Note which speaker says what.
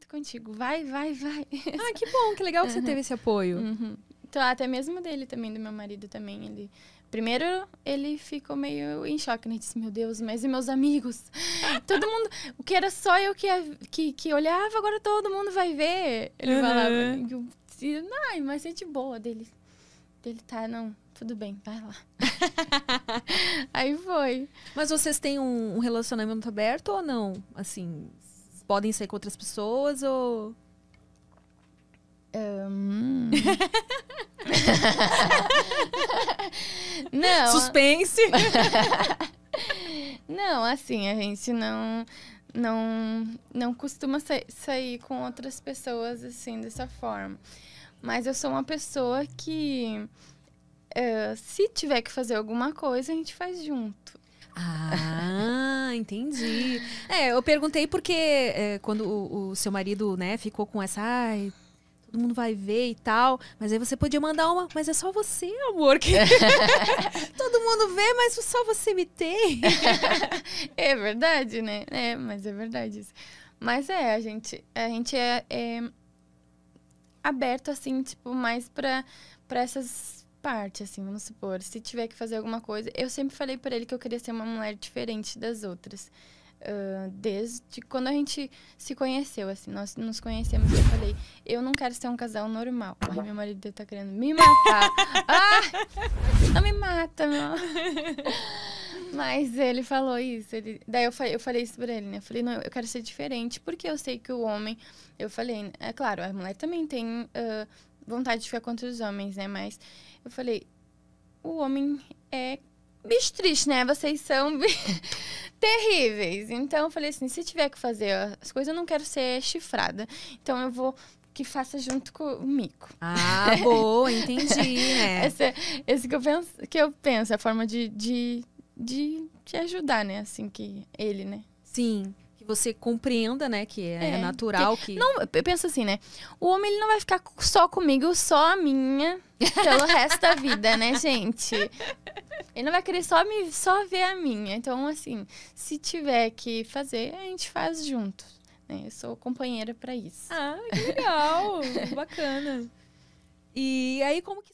Speaker 1: muito contigo. Vai, vai, vai. Ah, que bom, que legal que uhum. você teve esse apoio. Uhum. Então, até mesmo dele também, do meu marido também, ele... Primeiro, ele ficou meio em choque, né? Ele disse, meu Deus, mas e meus amigos? todo mundo... O que era só eu que, que, que olhava, agora todo mundo vai ver. Ele uhum. falava... Ai, mas gente é boa dele. Dele tá, não tudo bem, vai lá. Aí foi.
Speaker 2: Mas vocês têm um, relacionamento aberto ou não? Assim podem ser com outras pessoas ou. Um...
Speaker 1: não. Suspense. não, assim, a gente não não não costuma sair com outras pessoas assim dessa forma. Mas eu sou uma pessoa que uh, se tiver que fazer alguma coisa, a gente faz junto.
Speaker 2: Ah, entendi.
Speaker 1: É, eu perguntei porque é, quando o, o, seu
Speaker 2: marido, né, ficou com essa. Ai, todo mundo vai ver e tal. Mas aí você podia mandar uma,
Speaker 1: mas é só você, amor. Que... todo mundo vê, mas só você me tem. é verdade, né? É, mas é verdade isso. Mas é, a gente, a gente é, é aberto, assim, tipo, mais pra, pra essas parte, assim, vamos supor. Se tiver que fazer alguma coisa. Eu sempre falei para ele que eu queria ser uma mulher diferente das outras. Uh, desde quando a gente se conheceu, assim, nós nos conhecemos, eu falei, eu não quero ser um casal normal. Ai, meu marido tá querendo me matar. ah! Não me mata, meu. Mas ele falou isso. Ele... Daí eu falei, eu falei isso pra ele, né? Eu falei, não, eu quero ser diferente, porque eu sei que o homem. Eu falei, é claro, a mulher também tem uh, vontade de ficar contra os homens, né? Mas eu falei, o homem é bicho triste, né? Vocês são terríveis. Então eu falei assim, se tiver que fazer as coisas, eu não quero ser chifrada. Então eu vou que faça junto com o mico. Ah, boa, entendi, né? Esse, esse que, eu penso, que eu penso, a forma de, de, de te ajudar, né? Assim que ele, né? Sim você compreenda, né, que é, é natural que, que... Não, eu penso assim, né? O homem ele não vai ficar só comigo, só a minha, pelo resto da vida, né, gente? Ele não vai querer só me só ver a minha. Então, assim, se tiver que fazer, a gente faz juntos. Né? Eu sou companheira para isso. Ah, que legal, bacana. E aí como que